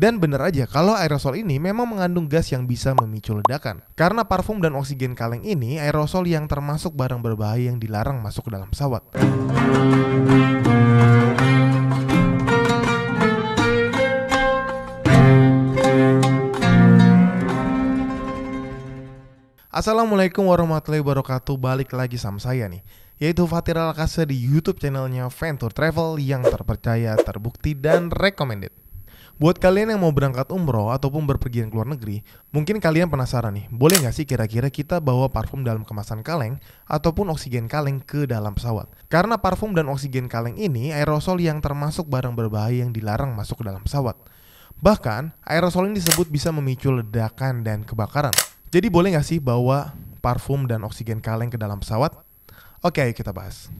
Dan bener aja, kalau aerosol ini memang mengandung gas yang bisa memicu ledakan. Karena parfum dan oksigen kaleng ini aerosol yang termasuk barang berbahaya yang dilarang masuk ke dalam pesawat. Assalamualaikum warahmatullahi wabarakatuh Balik lagi sama saya nih Yaitu Fatir Alkasa di Youtube channelnya Venture Travel Yang terpercaya, terbukti, dan recommended Buat kalian yang mau berangkat umroh ataupun berpergian ke luar negeri, mungkin kalian penasaran nih, boleh nggak sih kira-kira kita bawa parfum dalam kemasan kaleng ataupun oksigen kaleng ke dalam pesawat? Karena parfum dan oksigen kaleng ini aerosol yang termasuk barang berbahaya yang dilarang masuk ke dalam pesawat. Bahkan, aerosol ini disebut bisa memicu ledakan dan kebakaran. Jadi boleh nggak sih bawa parfum dan oksigen kaleng ke dalam pesawat? Oke, ayo kita bahas.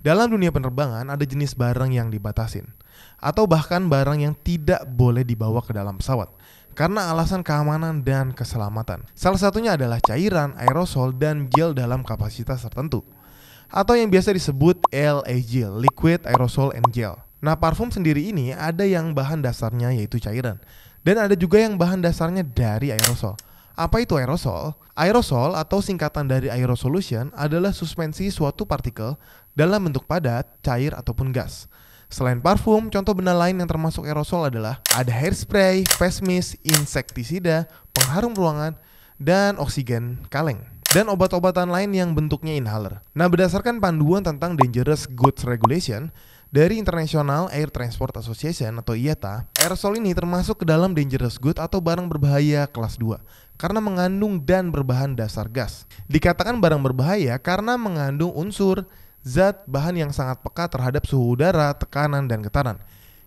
Dalam dunia penerbangan ada jenis barang yang dibatasin atau bahkan barang yang tidak boleh dibawa ke dalam pesawat karena alasan keamanan dan keselamatan. Salah satunya adalah cairan, aerosol, dan gel dalam kapasitas tertentu atau yang biasa disebut LAG, liquid aerosol and gel. Nah, parfum sendiri ini ada yang bahan dasarnya yaitu cairan dan ada juga yang bahan dasarnya dari aerosol. Apa itu aerosol? Aerosol atau singkatan dari aerosolution adalah suspensi suatu partikel dalam bentuk padat, cair, ataupun gas. Selain parfum, contoh benda lain yang termasuk aerosol adalah ada hairspray, face mist, insektisida, pengharum ruangan, dan oksigen kaleng dan obat-obatan lain yang bentuknya inhaler. Nah, berdasarkan panduan tentang Dangerous Goods Regulation dari International Air Transport Association atau IATA, aerosol ini termasuk ke dalam dangerous Goods atau barang berbahaya kelas 2 karena mengandung dan berbahan dasar gas. Dikatakan barang berbahaya karena mengandung unsur zat bahan yang sangat peka terhadap suhu udara, tekanan, dan getaran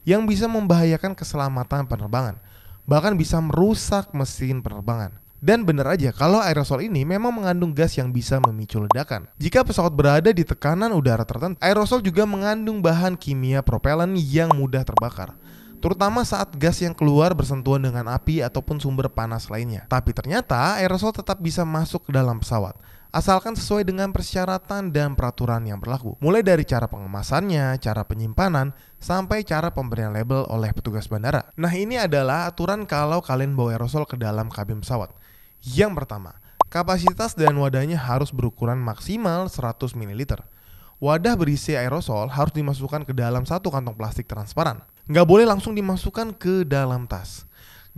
yang bisa membahayakan keselamatan penerbangan, bahkan bisa merusak mesin penerbangan. Dan benar aja kalau aerosol ini memang mengandung gas yang bisa memicu ledakan. Jika pesawat berada di tekanan udara tertentu, aerosol juga mengandung bahan kimia propelan yang mudah terbakar terutama saat gas yang keluar bersentuhan dengan api ataupun sumber panas lainnya. Tapi ternyata aerosol tetap bisa masuk ke dalam pesawat asalkan sesuai dengan persyaratan dan peraturan yang berlaku. Mulai dari cara pengemasannya, cara penyimpanan, sampai cara pemberian label oleh petugas bandara. Nah ini adalah aturan kalau kalian bawa aerosol ke dalam kabin pesawat. Yang pertama, kapasitas dan wadahnya harus berukuran maksimal 100 ml. Wadah berisi aerosol harus dimasukkan ke dalam satu kantong plastik transparan. Nggak boleh langsung dimasukkan ke dalam tas.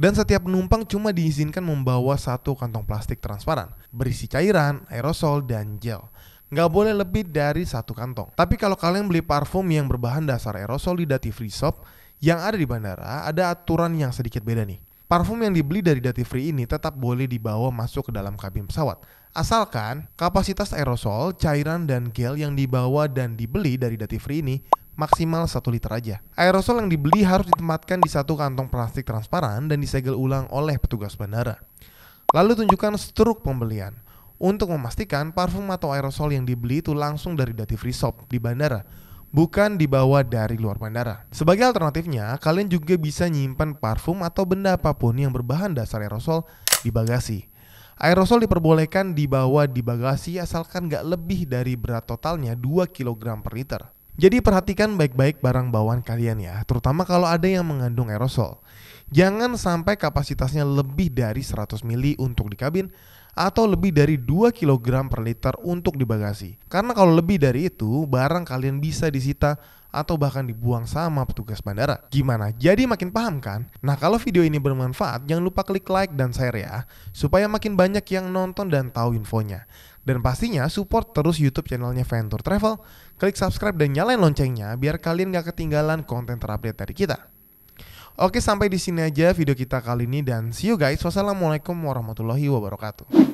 Dan setiap penumpang cuma diizinkan membawa satu kantong plastik transparan berisi cairan, aerosol, dan gel. Nggak boleh lebih dari satu kantong. Tapi kalau kalian beli parfum yang berbahan dasar aerosol di Dati Free Shop yang ada di bandara, ada aturan yang sedikit beda nih. Parfum yang dibeli dari Dati Free ini tetap boleh dibawa masuk ke dalam kabin pesawat. Asalkan kapasitas aerosol, cairan, dan gel yang dibawa dan dibeli dari Dati Free ini maksimal 1 liter aja. Aerosol yang dibeli harus ditempatkan di satu kantong plastik transparan dan disegel ulang oleh petugas bandara. Lalu tunjukkan struk pembelian untuk memastikan parfum atau aerosol yang dibeli itu langsung dari duty free shop di bandara, bukan dibawa dari luar bandara. Sebagai alternatifnya, kalian juga bisa nyimpan parfum atau benda apapun yang berbahan dasar aerosol di bagasi. Aerosol diperbolehkan dibawa di bagasi asalkan nggak lebih dari berat totalnya 2 kg per liter. Jadi perhatikan baik-baik barang bawaan kalian ya, terutama kalau ada yang mengandung aerosol. Jangan sampai kapasitasnya lebih dari 100 mili untuk di kabin atau lebih dari 2 kg per liter untuk di bagasi. Karena kalau lebih dari itu, barang kalian bisa disita atau bahkan dibuang sama petugas bandara. Gimana? Jadi makin paham kan? Nah kalau video ini bermanfaat, jangan lupa klik like dan share ya, supaya makin banyak yang nonton dan tahu infonya. Dan pastinya support terus YouTube channelnya Venture Travel. Klik subscribe dan nyalain loncengnya biar kalian gak ketinggalan konten terupdate dari kita. Oke sampai di sini aja video kita kali ini dan see you guys. Wassalamualaikum warahmatullahi wabarakatuh.